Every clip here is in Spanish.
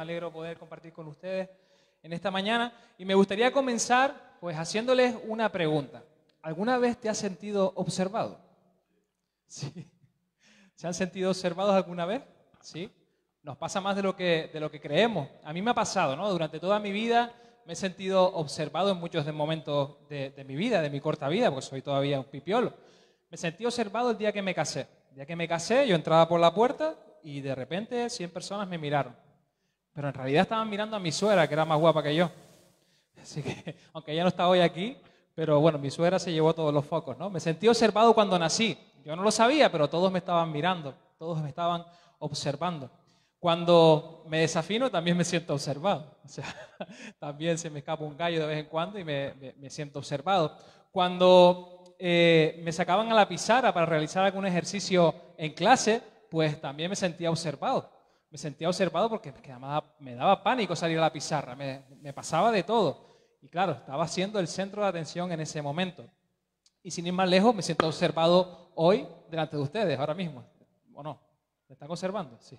me alegro poder compartir con ustedes en esta mañana y me gustaría comenzar pues haciéndoles una pregunta. ¿Alguna vez te has sentido observado? ¿Sí? ¿Se han sentido observados alguna vez? ¿Sí? Nos pasa más de lo que, de lo que creemos. A mí me ha pasado, ¿no? Durante toda mi vida me he sentido observado en muchos de momentos de, de mi vida, de mi corta vida, porque soy todavía un pipiolo. Me sentí observado el día que me casé. El día que me casé, yo entraba por la puerta y de repente 100 personas me miraron pero en realidad estaban mirando a mi suegra, que era más guapa que yo. Así que, aunque ella no está hoy aquí, pero bueno, mi suegra se llevó todos los focos, ¿no? Me sentí observado cuando nací. Yo no lo sabía, pero todos me estaban mirando, todos me estaban observando. Cuando me desafino también me siento observado. O sea, también se me escapa un gallo de vez en cuando y me, siento observado. Cuando eh, me sacaban a la pizarra para realizar algún ejercicio en clase, pues también me sentía observado me sentía observado porque me daba, pánico salir a la pizarra, me, pasaba de todo. Y claro, estaba siendo el centro de atención en ese momento. Y sin ir más lejos, me siento observado hoy delante de ustedes, ahora mismo. ¿O no? ¿Me están observando? Sí.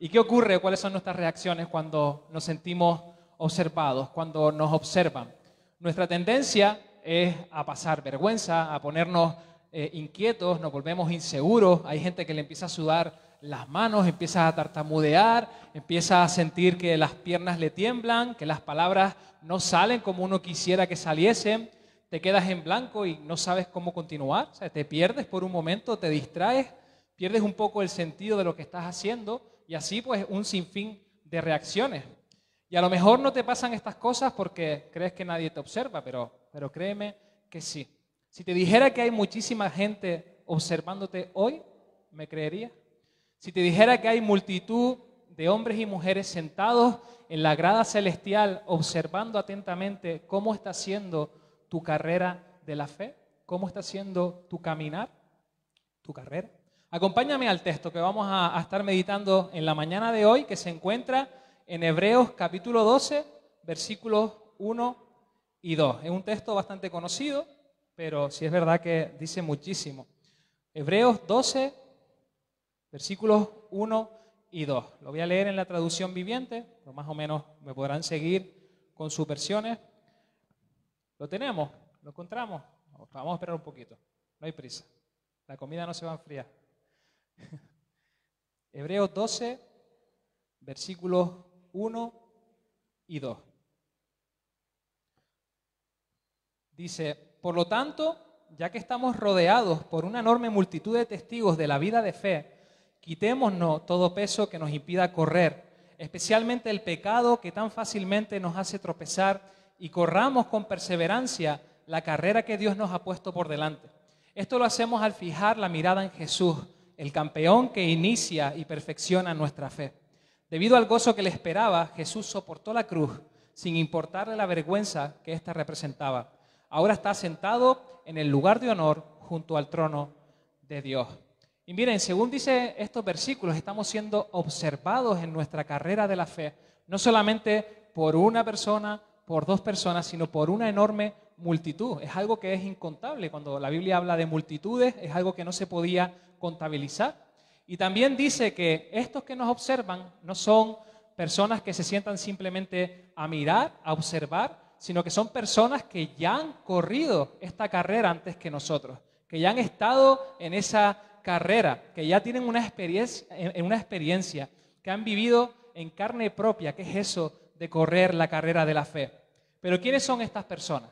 ¿Y qué ocurre? ¿Cuáles son nuestras reacciones cuando nos sentimos observados, cuando nos observan? Nuestra tendencia es a pasar vergüenza, a ponernos eh, inquietos, nos volvemos inseguros. Hay gente que le empieza a sudar las manos, empiezas a tartamudear, empiezas a sentir que las piernas le tiemblan, que las palabras no salen como uno quisiera que saliesen, te quedas en blanco y no sabes cómo continuar, te pierdes por un momento, te distraes, pierdes un poco el sentido de lo que estás haciendo y así pues un sinfín de reacciones. Y a lo mejor no te pasan estas cosas porque crees que nadie te observa, pero, pero créeme que sí. Si te dijera que hay muchísima gente observándote hoy, ¿me creerías? Si te dijera que hay multitud de hombres y mujeres sentados en la grada celestial observando atentamente cómo está siendo tu carrera de la fe, cómo está siendo tu caminar, tu carrera. Acompáñame al texto que vamos a, estar meditando en la mañana de hoy, que se encuentra en Hebreos capítulo 12, versículos 1 y 2. Es un texto bastante conocido, pero sí es verdad que dice muchísimo. Hebreos 12, versículos 1 y 2. Lo voy a leer en la traducción viviente, pero más o menos me podrán seguir con sus versiones. Lo tenemos, lo encontramos. Vamos a esperar un poquito, no hay prisa. La comida no se va a enfriar. Hebreos 12, versículos 1 y 2. Dice, por lo tanto, ya que estamos rodeados por una enorme multitud de testigos de la vida de fe, Quitémonos todo peso que nos impida correr, especialmente el pecado que tan fácilmente nos hace tropezar y corramos con perseverancia la carrera que Dios nos ha puesto por delante. Esto lo hacemos al fijar la mirada en Jesús, el campeón que inicia y perfecciona nuestra fe. Debido al gozo que le esperaba, Jesús soportó la cruz sin importarle la vergüenza que ésta representaba. Ahora está sentado en el lugar de honor junto al trono de Dios. Y miren, según dice estos versículos, estamos siendo observados en nuestra carrera de la fe, no solamente por una persona, por dos personas, sino por una enorme multitud. Es algo que es incontable. Cuando la Biblia habla de multitudes, es algo que no se podía contabilizar. Y también dice que estos que nos observan no son personas que se sientan simplemente a mirar, a observar, sino que son personas que ya han corrido esta carrera antes que nosotros, que ya han estado en esa carrera, que ya tienen una experiencia, en una experiencia, que han vivido en carne propia, que es eso de correr la carrera de la fe. Pero ¿quiénes son estas personas?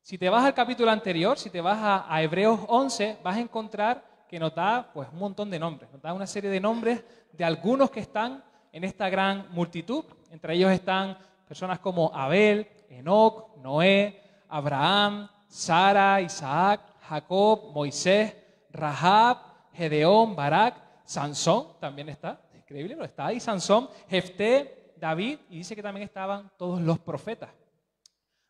Si te vas al capítulo anterior, si te vas a, Hebreos 11, vas a encontrar que nos da pues, un montón de nombres, nos da una serie de nombres de algunos que están en esta gran multitud. Entre ellos están personas como Abel, Enoch, Noé, Abraham, Sara, Isaac, Jacob, Moisés, Rahab, Gedeón, Barak, Sansón también está, increíble, pero está ahí Sansón, Jefté, David, y dice que también estaban todos los profetas.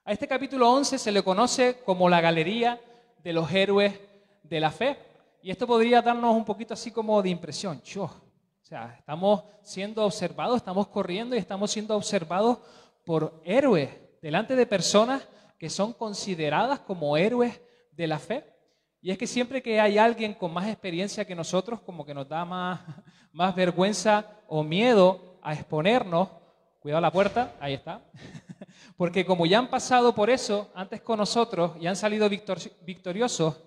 A este capítulo 11 se le conoce como la galería de los héroes de la fe. Y esto podría darnos un poquito así como de impresión. Yo, o sea, estamos siendo observados, estamos corriendo y estamos siendo observados por héroes, delante de personas que son consideradas como héroes de la fe. Y es que siempre que hay alguien con más experiencia que nosotros, como que nos da más, más vergüenza o miedo a exponernos, cuidado la puerta, ahí está, porque como ya han pasado por eso antes con nosotros y han salido victoriosos,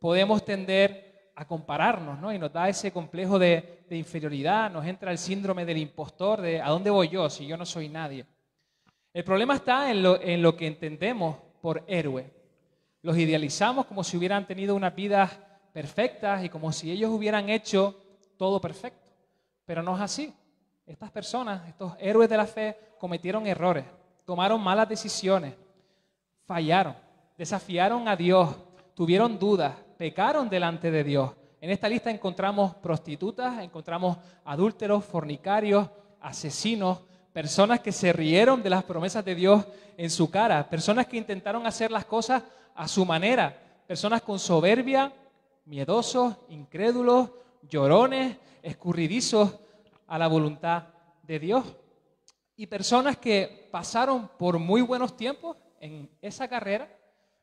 podemos tender a compararnos, ¿no? Y nos da ese complejo de, inferioridad, nos entra el síndrome del impostor, de ¿a dónde voy yo si yo no soy nadie? El problema está en lo que entendemos por héroe. Los idealizamos como si hubieran tenido unas vidas perfectas y como si ellos hubieran hecho todo perfecto. Pero no es así. Estas personas, estos héroes de la fe, cometieron errores, tomaron malas decisiones, fallaron, desafiaron a Dios, tuvieron dudas, pecaron delante de Dios. En esta lista encontramos prostitutas, encontramos adúlteros, fornicarios, asesinos, personas que se rieron de las promesas de Dios en su cara, personas que intentaron hacer las cosas a su manera. Personas con soberbia, miedosos, incrédulos, llorones, escurridizos a la voluntad de Dios. Y personas que pasaron por muy buenos tiempos en esa carrera,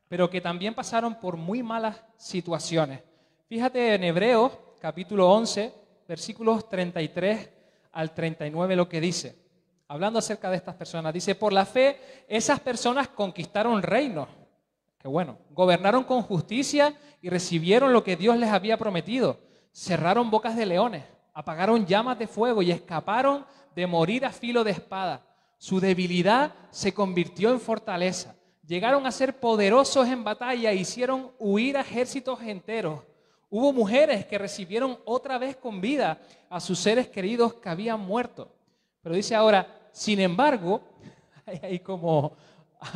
pero que también pasaron por muy malas situaciones. Fíjate en Hebreos capítulo 11, versículos 33 al 39 lo que dice, hablando acerca de estas personas. Dice, por la fe, esas personas conquistaron reinos bueno. Gobernaron con justicia y recibieron lo que Dios les había prometido. Cerraron bocas de leones, apagaron llamas de fuego y escaparon de morir a filo de espada. Su debilidad se convirtió en fortaleza. Llegaron a ser poderosos en batalla e hicieron huir a ejércitos enteros. Hubo mujeres que recibieron otra vez con vida a sus seres queridos que habían muerto. Pero dice ahora, sin embargo, hay como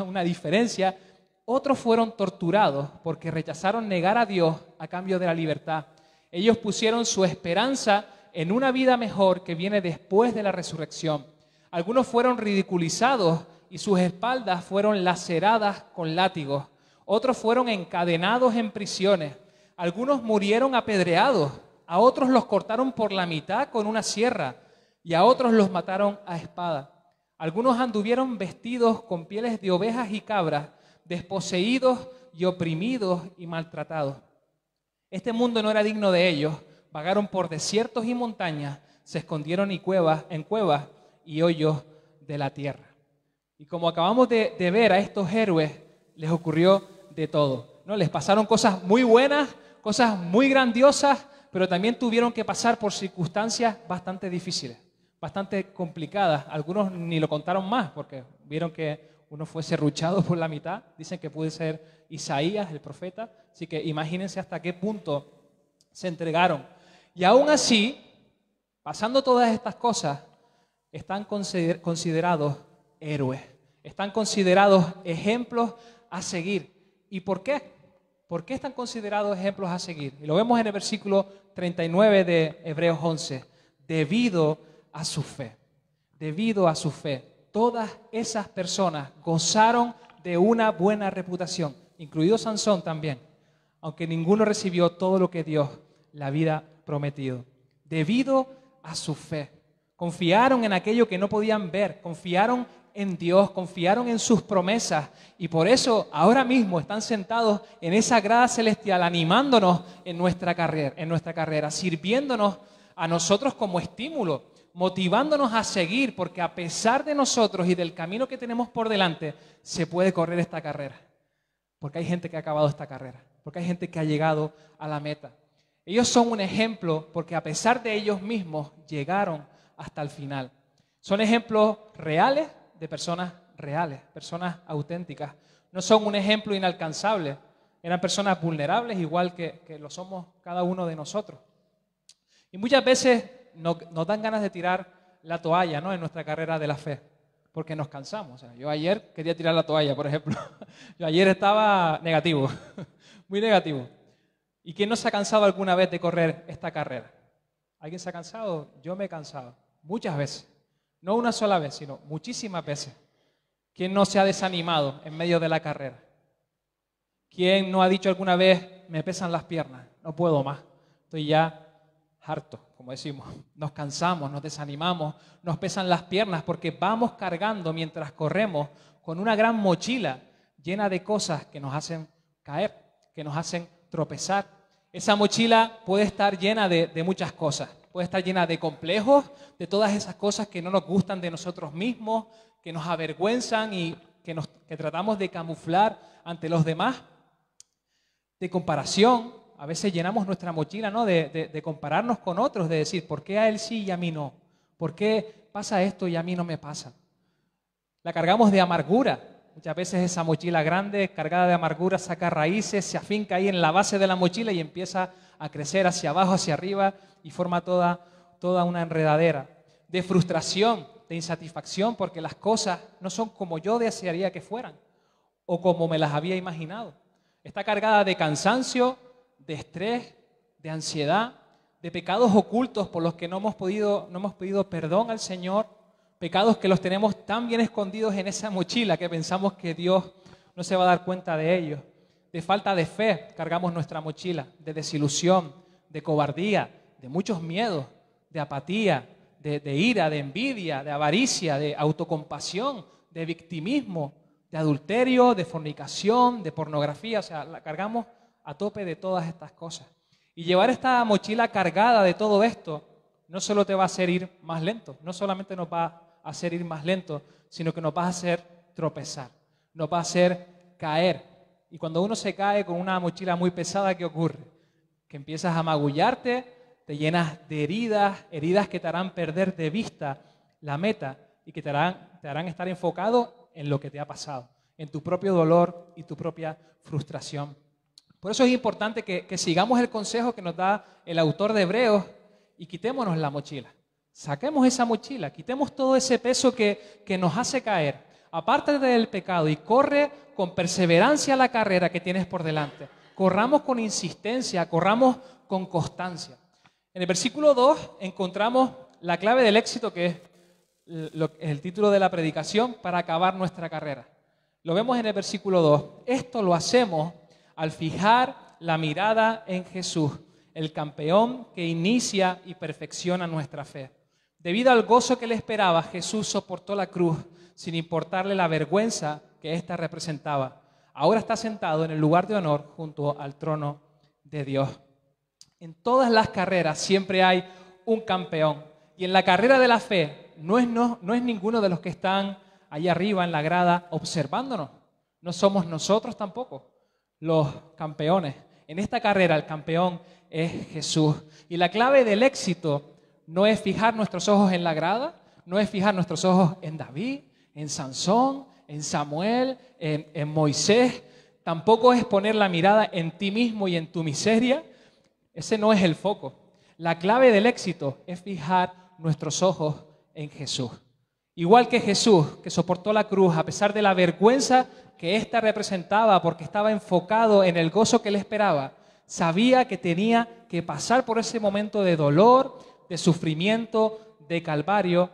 una diferencia, otros fueron torturados porque rechazaron negar a Dios a cambio de la libertad. Ellos pusieron su esperanza en una vida mejor que viene después de la resurrección. Algunos fueron ridiculizados y sus espaldas fueron laceradas con látigos. Otros fueron encadenados en prisiones. Algunos murieron apedreados. A otros los cortaron por la mitad con una sierra y a otros los mataron a espada. Algunos anduvieron vestidos con pieles de ovejas y cabras desposeídos y oprimidos y maltratados. Este mundo no era digno de ellos. Vagaron por desiertos y montañas, se escondieron y cuevas, en cuevas y hoyos de la tierra. Y como acabamos de, de ver a estos héroes, les ocurrió de todo. ¿no? Les pasaron cosas muy buenas, cosas muy grandiosas, pero también tuvieron que pasar por circunstancias bastante difíciles, bastante complicadas. Algunos ni lo contaron más porque vieron que uno fue serruchado por la mitad, dicen que puede ser Isaías, el profeta, así que imagínense hasta qué punto se entregaron. Y aún así, pasando todas estas cosas, están considerados héroes, están considerados ejemplos a seguir. ¿Y por qué? ¿Por qué están considerados ejemplos a seguir? Y lo vemos en el versículo 39 de Hebreos 11, debido a su fe, debido a su fe todas esas personas gozaron de una buena reputación, incluido Sansón también, aunque ninguno recibió todo lo que Dios la vida prometido, debido a su fe. Confiaron en aquello que no podían ver, confiaron en Dios, confiaron en sus promesas y por eso ahora mismo están sentados en esa grada celestial animándonos en nuestra carrera, en nuestra carrera, sirviéndonos a nosotros como estímulo motivándonos a seguir, porque a pesar de nosotros y del camino que tenemos por delante, se puede correr esta carrera. Porque hay gente que ha acabado esta carrera, porque hay gente que ha llegado a la meta. Ellos son un ejemplo porque a pesar de ellos mismos llegaron hasta el final. Son ejemplos reales de personas reales, personas auténticas. No son un ejemplo inalcanzable, eran personas vulnerables igual que, que lo somos cada uno de nosotros. Y muchas veces no, nos dan ganas de tirar la toalla ¿no? en nuestra carrera de la fe, porque nos cansamos. yo ayer quería tirar la toalla, por ejemplo. yo ayer estaba negativo, muy negativo. ¿Y quién no se ha cansado alguna vez de correr esta carrera? ¿Alguien se ha cansado? Yo me he cansado, muchas veces. No una sola vez, sino muchísimas veces. ¿Quién no se ha desanimado en medio de la carrera? ¿Quién no ha dicho alguna vez, me pesan las piernas, no puedo más, estoy ya harto? como decimos, nos cansamos, nos desanimamos, nos pesan las piernas porque vamos cargando mientras corremos con una gran mochila llena de cosas que nos hacen caer, que nos hacen tropezar. Esa mochila puede estar llena de, muchas cosas, puede estar llena de complejos, de todas esas cosas que no nos gustan de nosotros mismos, que nos avergüenzan y que tratamos de camuflar ante los demás, de comparación, a veces llenamos nuestra mochila ¿no? de, compararnos con otros, de decir, ¿por qué a él sí y a mí no? ¿Por qué pasa esto y a mí no me pasa? La cargamos de amargura. Muchas veces esa mochila grande, cargada de amargura, saca raíces, se afinca ahí en la base de la mochila y empieza a crecer hacia abajo, hacia arriba y forma toda, toda una enredadera. De frustración, de insatisfacción, porque las cosas no son como yo desearía que fueran o como me las había imaginado. Está cargada de cansancio, de estrés, de ansiedad, de pecados ocultos por los que no hemos podido, no hemos pedido perdón al Señor, pecados que los tenemos tan bien escondidos en esa mochila que pensamos que Dios no se va a dar cuenta de ellos, de falta de fe cargamos nuestra mochila, de desilusión, de cobardía, de muchos miedos, de apatía, de, de ira, de envidia, de avaricia, de autocompasión, de victimismo, de adulterio, de fornicación, de pornografía, o sea, la cargamos a tope de todas estas cosas. Y llevar esta mochila cargada de todo esto no solo te va a hacer ir más lento, no solamente nos va a hacer ir más lento, sino que nos va a hacer tropezar, nos va a hacer caer. Y cuando uno se cae con una mochila muy pesada, ¿qué ocurre? Que empiezas a magullarte, te llenas de heridas, heridas que te harán perder de vista la meta y que te harán, te harán estar enfocado en lo que te ha pasado, en tu propio dolor y tu propia frustración. Por eso es importante que, sigamos el consejo que nos da el autor de Hebreos y quitémonos la mochila. Saquemos esa mochila, quitemos todo ese peso que, que nos hace caer. Aparte del pecado y corre con perseverancia la carrera que tienes por delante. Corramos con insistencia, corramos con constancia. En el versículo 2 encontramos la clave del éxito que es el título de la predicación para acabar nuestra carrera. Lo vemos en el versículo 2. Esto lo hacemos al fijar la mirada en Jesús, el campeón que inicia y perfecciona nuestra fe. Debido al gozo que le esperaba, Jesús soportó la cruz sin importarle la vergüenza que ésta representaba. Ahora está sentado en el lugar de honor junto al trono de Dios. En todas las carreras siempre hay un campeón. Y en la carrera de la fe no es, ninguno de los que están ahí arriba en la grada observándonos. No somos nosotros tampoco los campeones. En esta carrera el campeón es Jesús. Y la clave del éxito no es fijar nuestros ojos en la grada, no es fijar nuestros ojos en David, en Sansón, en Samuel, en, Moisés. Tampoco es poner la mirada en ti mismo y en tu miseria. Ese no es el foco. La clave del éxito es fijar nuestros ojos en Jesús. Igual que Jesús, que soportó la cruz a pesar de la vergüenza que ésta representaba porque estaba enfocado en el gozo que le esperaba, sabía que tenía que pasar por ese momento de dolor, de sufrimiento, de calvario,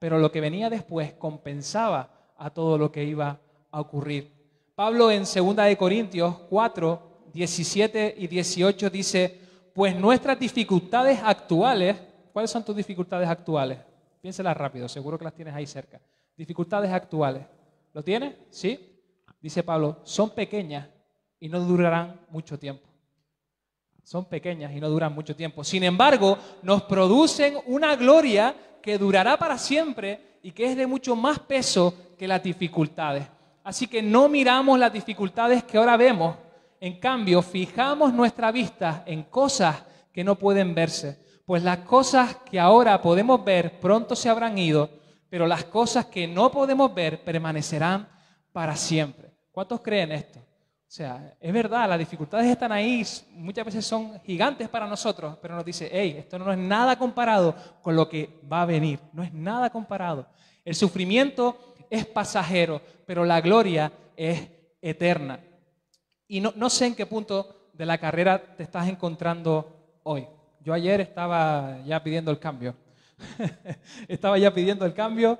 pero lo que venía después compensaba a todo lo que iba a ocurrir. Pablo en 2 Corintios 4, 17 y 18 dice, pues nuestras dificultades actuales, ¿cuáles son tus dificultades actuales? Piénselas rápido, seguro que las tienes ahí cerca. Dificultades actuales. ¿Lo tienes? Sí. Dice Pablo, son pequeñas y no durarán mucho tiempo. Son pequeñas y no duran mucho tiempo. Sin embargo, nos producen una gloria que durará para siempre y que es de mucho más peso que las dificultades. Así que no miramos las dificultades que ahora vemos. En cambio, fijamos nuestra vista en cosas que no pueden verse pues las cosas que ahora podemos ver pronto se habrán ido, pero las cosas que no podemos ver permanecerán para siempre. ¿Cuántos creen esto? O sea, es verdad, las dificultades están ahí, muchas veces son gigantes para nosotros, pero nos dice, hey, esto no es nada comparado con lo que va a venir, no es nada comparado. El sufrimiento es pasajero, pero la gloria es eterna. Y no, no sé en qué punto de la carrera te estás encontrando hoy. Yo ayer estaba ya pidiendo el cambio. estaba ya pidiendo el cambio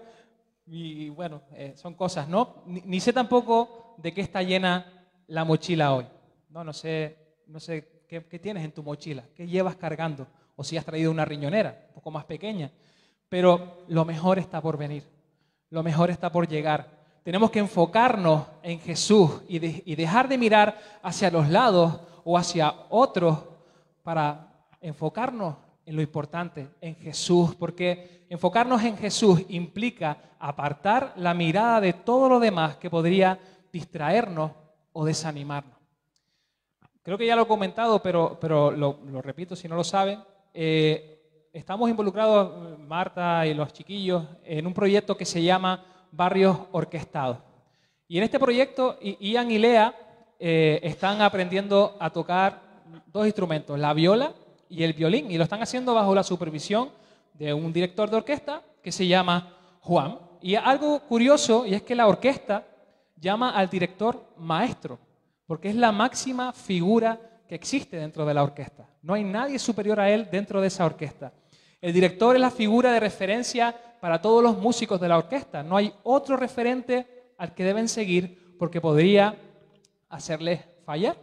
y bueno, eh, son cosas, ¿no? Ni, sé tampoco de qué está llena la mochila hoy. No, no sé, no sé qué, tienes en tu mochila, qué llevas cargando o si has traído una riñonera, un poco más pequeña. Pero lo mejor está por venir, lo mejor está por llegar. Tenemos que enfocarnos en Jesús y dejar de mirar hacia los lados o hacia otros para enfocarnos en lo importante, en Jesús, porque enfocarnos en Jesús implica apartar la mirada de todo lo demás que podría distraernos o desanimarnos. Creo que ya lo he comentado, pero, pero lo, repito si no lo saben. Eh, estamos involucrados, Marta y los chiquillos, en un proyecto que se llama Barrios Orquestados. Y en este proyecto, Ian y Lea eh, están aprendiendo a tocar dos instrumentos, la viola y el violín. Y lo están haciendo bajo la supervisión de un director de orquesta que se llama Juan. Y algo curioso, y es que la orquesta llama al director maestro, porque es la máxima figura que existe dentro de la orquesta. No hay nadie superior a él dentro de esa orquesta. El director es la figura de referencia para todos los músicos de la orquesta. No hay otro referente al que deben seguir porque podría hacerles fallar.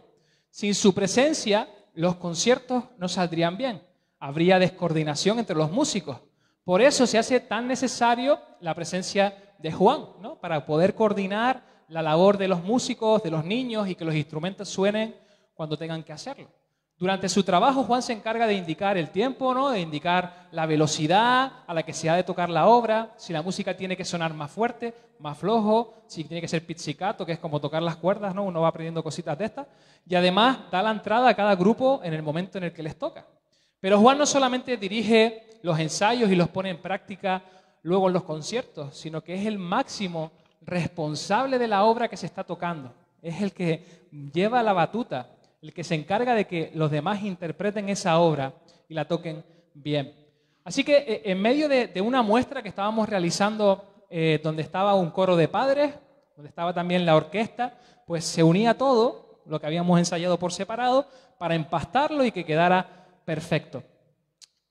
Sin su presencia, los conciertos no saldrían bien. Habría descoordinación entre los músicos. Por eso se hace tan necesario la presencia de Juan, ¿no? para poder coordinar la labor de los músicos, de los niños y que los instrumentos suenen cuando tengan que hacerlo. Durante su trabajo, Juan se encarga de indicar el tiempo, ¿no? de indicar la velocidad a la que se ha de tocar la obra, si la música tiene que sonar más fuerte, más flojo, si tiene que ser pizzicato, que es como tocar las cuerdas, ¿no? uno va aprendiendo cositas de estas. Y además da la entrada a cada grupo en el momento en el que les toca. Pero Juan no solamente dirige los ensayos y los pone en práctica luego en los conciertos, sino que es el máximo responsable de la obra que se está tocando. Es el que lleva la batuta, el que se encarga de que los demás interpreten esa obra y la toquen bien. Así que eh, en medio de, una muestra que estábamos realizando, eh, donde estaba un coro de padres, donde estaba también la orquesta, pues se unía todo, lo que habíamos ensayado por separado, para empastarlo y que quedara perfecto.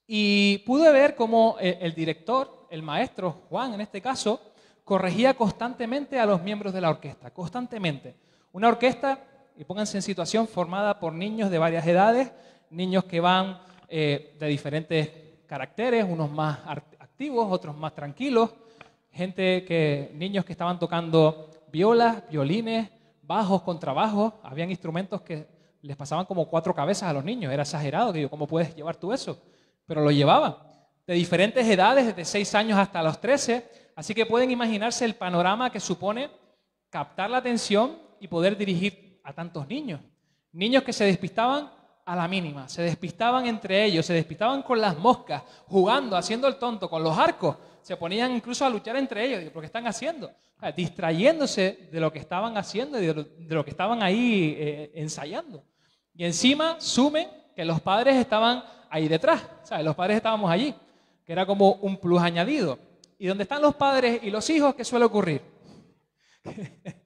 Y pude ver cómo eh, el director, el maestro, Juan en este caso, corregía constantemente a los miembros de la orquesta, constantemente. Una orquesta y pónganse en situación formada por niños de varias edades, niños que van eh, de diferentes caracteres, unos más activos, otros más tranquilos, gente que, niños que estaban tocando violas, violines, bajos, contrabajos, habían instrumentos que les pasaban como cuatro cabezas a los niños, era exagerado, digo, ¿cómo puedes llevar tú eso? Pero lo llevaban, de diferentes edades, desde 6 años hasta los 13, así que pueden imaginarse el panorama que supone captar la atención y poder dirigir a tantos niños. Niños que se despistaban a la mínima, se despistaban entre ellos, se despistaban con las moscas, jugando, haciendo el tonto, con los arcos, se ponían incluso a luchar entre ellos, ¿por qué están haciendo? distrayéndose de lo que estaban haciendo de lo, que estaban ahí eh, ensayando. Y encima sumen que los padres estaban ahí detrás, los padres estábamos allí, que era como un plus añadido. ¿Y dónde están los padres y los hijos? ¿Qué suele ocurrir?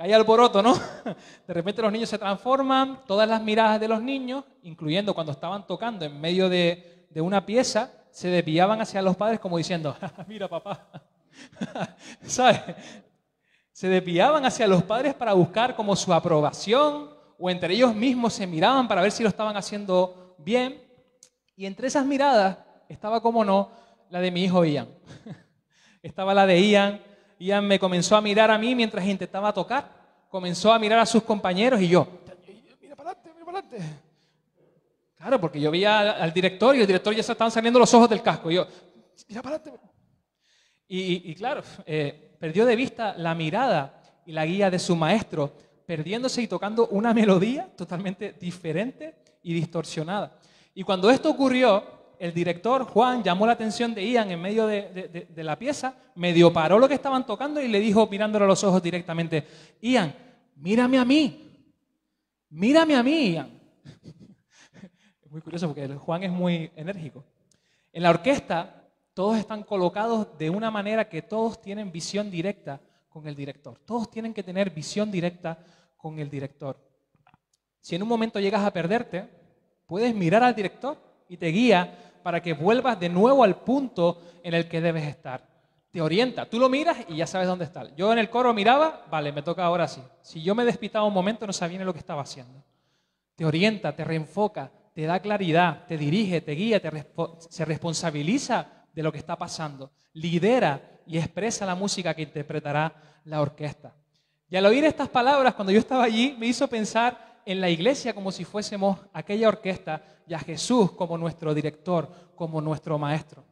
hay alboroto, ¿no? De repente los niños se transforman, todas las miradas de los niños, incluyendo cuando estaban tocando en medio de, una pieza, se desviaban hacia los padres como diciendo, mira papá, ¿sabes? Se desviaban hacia los padres para buscar como su aprobación o entre ellos mismos se miraban para ver si lo estaban haciendo bien. Y entre esas miradas estaba, como no, la de mi hijo Ian. estaba la de Ian, y ella me comenzó a mirar a mí mientras intentaba tocar. Comenzó a mirar a sus compañeros y yo, mira para adelante, mira para adelante. Claro, porque yo veía al, director y el director ya se estaban saliendo los ojos del casco. Y yo, mira para adelante. Y, y, claro, eh, perdió de vista la mirada y la guía de su maestro, perdiéndose y tocando una melodía totalmente diferente y distorsionada. Y cuando esto ocurrió, el director Juan llamó la atención de Ian en medio de, la pieza, medio paró lo que estaban tocando y le dijo, mirándole a los ojos directamente, Ian, mírame a mí, mírame a mí, Ian. Es muy curioso porque Juan es muy enérgico. En la orquesta todos están colocados de una manera que todos tienen visión directa con el director. Todos tienen que tener visión directa con el director. Si en un momento llegas a perderte, puedes mirar al director y te guía para que vuelvas de nuevo al punto en el que debes estar. Te orienta, tú lo miras y ya sabes dónde está. Yo en el coro miraba, vale, me toca ahora sí. Si yo me despitaba un momento no sabía ni lo que estaba haciendo. Te orienta, te reenfoca, te da claridad, te dirige, te guía, te se responsabiliza de lo que está pasando, lidera y expresa la música que interpretará la orquesta. Y al oír estas palabras, cuando yo estaba allí, me hizo pensar en la iglesia como si fuésemos aquella orquesta y a Jesús como nuestro director, como nuestro maestro.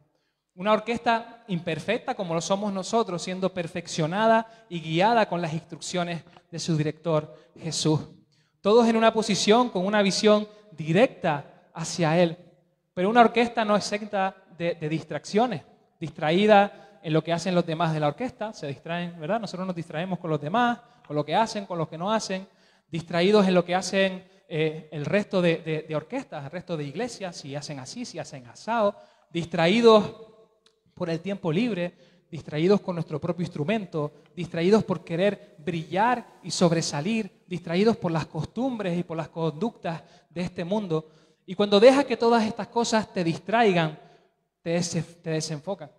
Una orquesta imperfecta como lo somos nosotros, siendo perfeccionada y guiada con las instrucciones de su director Jesús. Todos en una posición con una visión directa hacia Él. Pero una orquesta no exenta de, de distracciones, distraída en lo que hacen los demás de la orquesta, se distraen, ¿verdad? Nosotros nos distraemos con los demás, con lo que hacen, con lo que no hacen, distraídos en lo que hacen eh, el resto de, orquestas, el resto de iglesias, si hacen así, si hacen asado, distraídos por el tiempo libre, distraídos con nuestro propio instrumento, distraídos por querer brillar y sobresalir, distraídos por las costumbres y por las conductas de este mundo. Y cuando dejas que todas estas cosas te distraigan, te, te desenfocan,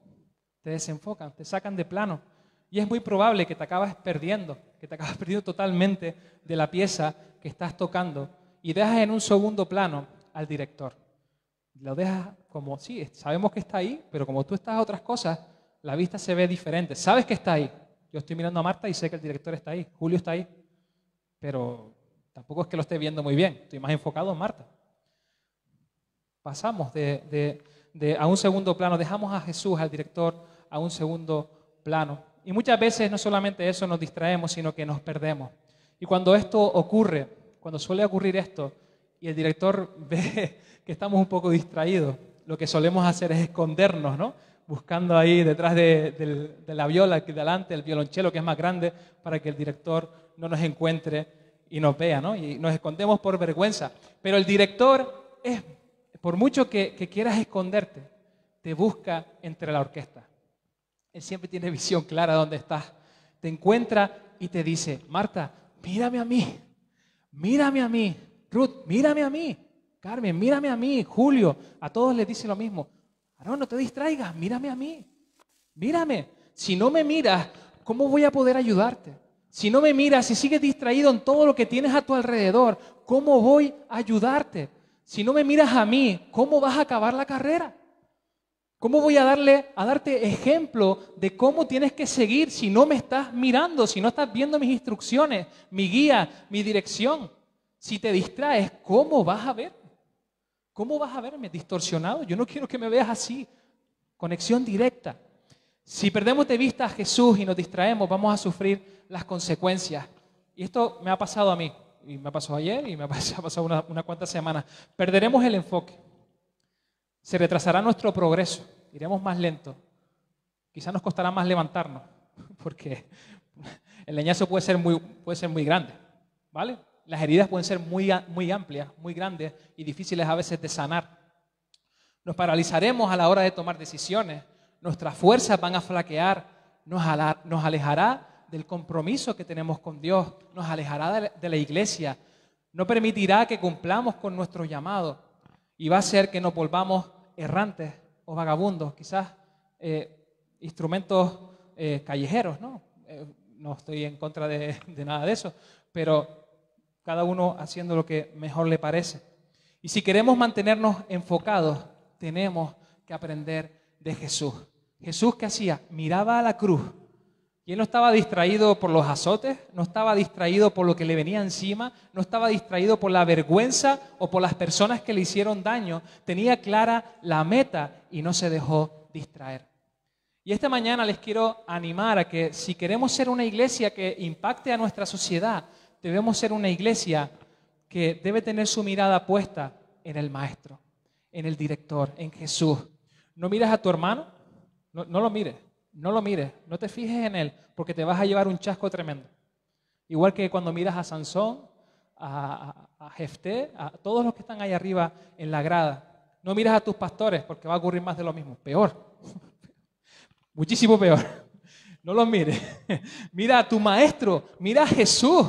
te desenfocan, te sacan de plano. Y es muy probable que te acabas perdiendo que te acabas perdido totalmente de la pieza que estás tocando y dejas en un segundo plano al director. Lo dejas como, sí, sabemos que está ahí, pero como tú estás a otras cosas, la vista se ve diferente. Sabes que está ahí. Yo estoy mirando a Marta y sé que el director está ahí, Julio está ahí, pero tampoco es que lo esté viendo muy bien, estoy más enfocado en Marta. Pasamos de, de, a un segundo plano, dejamos a Jesús, al director, a un segundo plano. Y muchas veces no solamente eso nos distraemos, sino que nos perdemos. Y cuando esto ocurre, cuando suele ocurrir esto, y el director ve que estamos un poco distraídos, lo que solemos hacer es escondernos, ¿no? Buscando ahí detrás de, la viola, aquí delante, el violonchelo que es más grande, para que el director no nos encuentre y nos vea, ¿no? Y nos escondemos por vergüenza. Pero el director es, por mucho que quieras esconderte, te busca entre la orquesta. Él siempre tiene visión clara de dónde estás. Te encuentra y te dice, Marta, mírame a mí, mírame a mí, Ruth, mírame a mí, Carmen, mírame a mí, Julio, a todos les dice lo mismo. Aarón, no te distraigas, mírame a mí, mírame. Si no me miras, ¿cómo voy a poder ayudarte? Si no me miras, si sigues distraído en todo lo que tienes a tu alrededor, ¿cómo voy a ayudarte? Si no me miras a mí, ¿cómo vas a acabar la carrera? ¿Cómo voy a, darle, a darte ejemplo de cómo tienes que seguir si no me estás mirando, si no estás viendo mis instrucciones, mi guía, mi dirección? Si te distraes, ¿cómo vas a ver? ¿Cómo vas a verme distorsionado? Yo no quiero que me veas así. Conexión directa. Si perdemos de vista a Jesús y nos distraemos, vamos a sufrir las consecuencias. Y esto me ha pasado a mí, y me ha pasado ayer, y me ha pasado, una, una cuantas semanas. Perderemos el enfoque se retrasará nuestro progreso, iremos más lento. Quizás nos costará más levantarnos, porque el leñazo puede ser muy, puede ser muy grande, ¿vale? Las heridas pueden ser muy, muy amplias, muy grandes y difíciles a veces de sanar. Nos paralizaremos a la hora de tomar decisiones, nuestras fuerzas van a flaquear, nos, nos alejará del compromiso que tenemos con Dios, nos alejará de la, de la iglesia, no permitirá que cumplamos con nuestro llamado y va a ser que nos volvamos errantes o vagabundos, quizás eh, instrumentos eh, callejeros, ¿no? Eh, no estoy en contra de, nada de eso, pero cada uno haciendo lo que mejor le parece. Y si queremos mantenernos enfocados, tenemos que aprender de Jesús. Jesús ¿qué hacía, miraba a la cruz y él no estaba distraído por los azotes, no estaba distraído por lo que le venía encima, no estaba distraído por la vergüenza o por las personas que le hicieron daño. Tenía clara la meta y no se dejó distraer. Y esta mañana les quiero animar a que si queremos ser una iglesia que impacte a nuestra sociedad, debemos ser una iglesia que debe tener su mirada puesta en el maestro, en el director, en Jesús. No miras a tu hermano, no, no lo mires. No lo mires, no te fijes en él, porque te vas a llevar un chasco tremendo. Igual que cuando miras a Sansón, a, a, a Jefté, a todos los que están ahí arriba en la grada. No miras a tus pastores, porque va a ocurrir más de lo mismo, peor. Muchísimo peor. No los mires. Mira a tu maestro, mira a Jesús.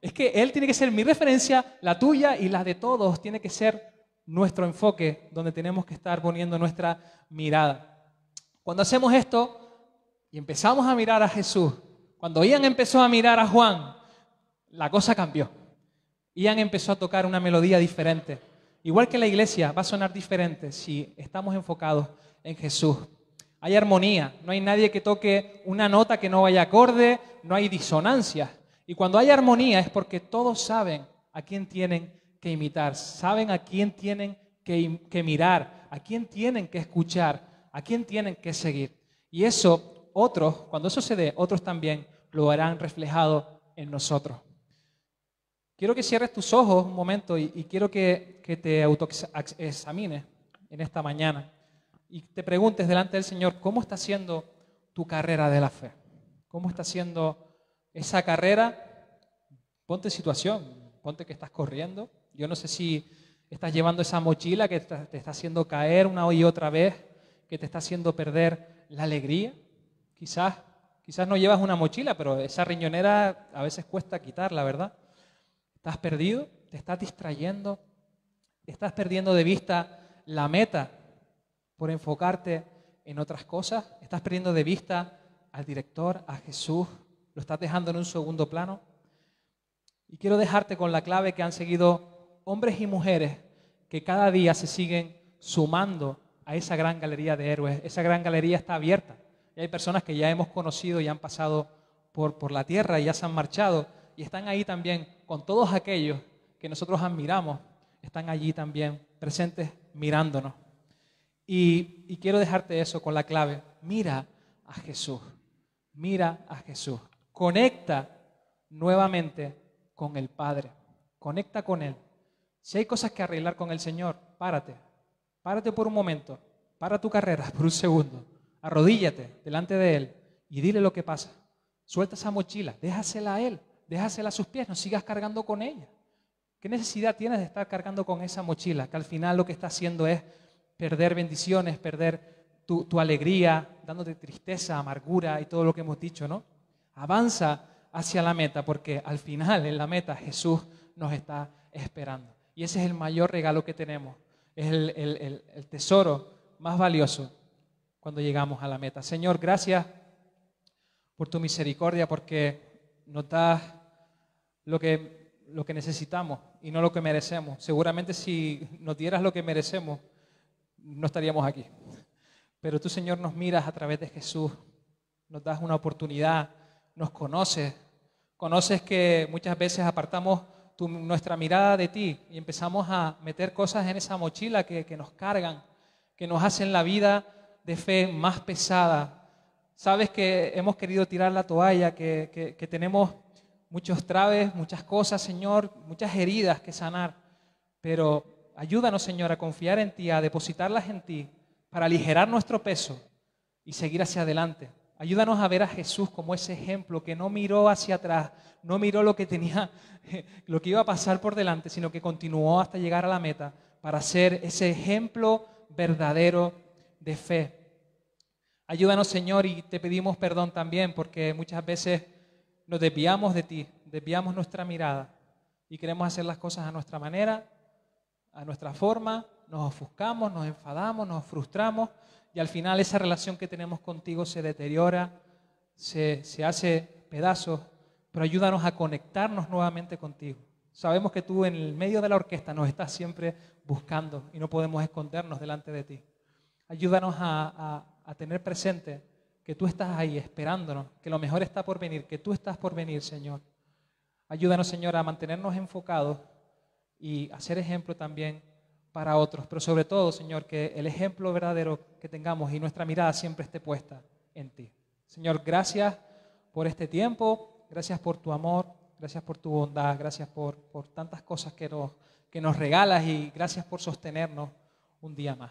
Es que Él tiene que ser mi referencia, la tuya y la de todos. Tiene que ser nuestro enfoque, donde tenemos que estar poniendo nuestra mirada. Cuando hacemos esto, y empezamos a mirar a Jesús, cuando Ian empezó a mirar a Juan, la cosa cambió. Ian empezó a tocar una melodía diferente. Igual que la iglesia va a sonar diferente si estamos enfocados en Jesús. Hay armonía, no hay nadie que toque una nota que no vaya acorde, no hay disonancia. Y cuando hay armonía es porque todos saben a quién tienen que imitar, saben a quién tienen que, que mirar, a quién tienen que escuchar, a quién tienen que seguir. Y eso otros, cuando eso se dé, otros también lo harán reflejado en nosotros. Quiero que cierres tus ojos un momento y, quiero que, te autoexamines en esta mañana y te preguntes delante del Señor, ¿cómo está siendo tu carrera de la fe? ¿Cómo está siendo esa carrera? Ponte situación, ponte que estás corriendo. Yo no sé si estás llevando esa mochila que te está haciendo caer una y otra vez, que te está haciendo perder la alegría. Quizás, quizás no llevas una mochila, pero esa riñonera a veces cuesta quitarla, ¿verdad? Estás perdido, te estás distrayendo, estás perdiendo de vista la meta por enfocarte en otras cosas, estás perdiendo de vista al director, a Jesús, lo estás dejando en un segundo plano. Y quiero dejarte con la clave que han seguido hombres y mujeres que cada día se siguen sumando a esa gran galería de héroes. Esa gran galería está abierta y hay personas que ya hemos conocido y han pasado por, por la tierra y ya se han marchado y están ahí también con todos aquellos que nosotros admiramos, están allí también presentes mirándonos. Y, y quiero dejarte eso con la clave. Mira a Jesús, mira a Jesús. Conecta nuevamente con el Padre, conecta con Él. Si hay cosas que arreglar con el Señor, párate, párate por un momento, para tu carrera por un segundo arrodíllate delante de Él y dile lo que pasa. Suelta esa mochila, déjasela a Él, déjasela a sus pies, no sigas cargando con ella. ¿Qué necesidad tienes de estar cargando con esa mochila? Que al final lo que está haciendo es perder bendiciones, perder tu, alegría, dándote tristeza, amargura y todo lo que hemos dicho, ¿no? Avanza hacia la meta, porque al final en la meta Jesús nos está esperando. Y ese es el mayor regalo que tenemos, es el tesoro más valioso cuando llegamos a la meta. Señor, gracias por tu misericordia, porque nos das lo que, lo que necesitamos y no lo que merecemos. Seguramente si nos dieras lo que merecemos, no estaríamos aquí. Pero tú, Señor, nos miras a través de Jesús, nos das una oportunidad, nos conoces, conoces que muchas veces apartamos nuestra mirada de ti y empezamos a meter cosas en esa mochila que, que nos cargan, que nos hacen la vida de fe más pesada. Sabes que hemos querido tirar la toalla, que, tenemos muchos traves, muchas cosas, Señor, muchas heridas que sanar. Pero ayúdanos, Señor, a confiar en ti, a depositarlas en ti, para aligerar nuestro peso y seguir hacia adelante. Ayúdanos a ver a Jesús como ese ejemplo que no miró hacia atrás, no miró lo que tenía, lo que iba a pasar por delante, sino que continuó hasta llegar a la meta para ser ese ejemplo verdadero de fe. Ayúdanos, Señor, y te pedimos perdón también, porque muchas veces nos desviamos de ti, desviamos nuestra mirada y queremos hacer las cosas a nuestra manera, a nuestra forma, nos ofuscamos, nos enfadamos, nos frustramos y al final esa relación que tenemos contigo se deteriora, se, se hace pedazos, pero ayúdanos a conectarnos nuevamente contigo. Sabemos que tú en el medio de la orquesta nos estás siempre buscando y no podemos escondernos delante de ti. Ayúdanos a, tener presente que tú estás ahí esperándonos, que lo mejor está por venir, que tú estás por venir, Señor. Ayúdanos, Señor, a mantenernos enfocados y a ser ejemplo también para otros, pero sobre todo, Señor, que el ejemplo verdadero que tengamos y nuestra mirada siempre esté puesta en ti. Señor, gracias por este tiempo, gracias por tu amor, gracias por tu bondad, gracias por, tantas cosas que nos regalas y gracias por sostenernos un día más.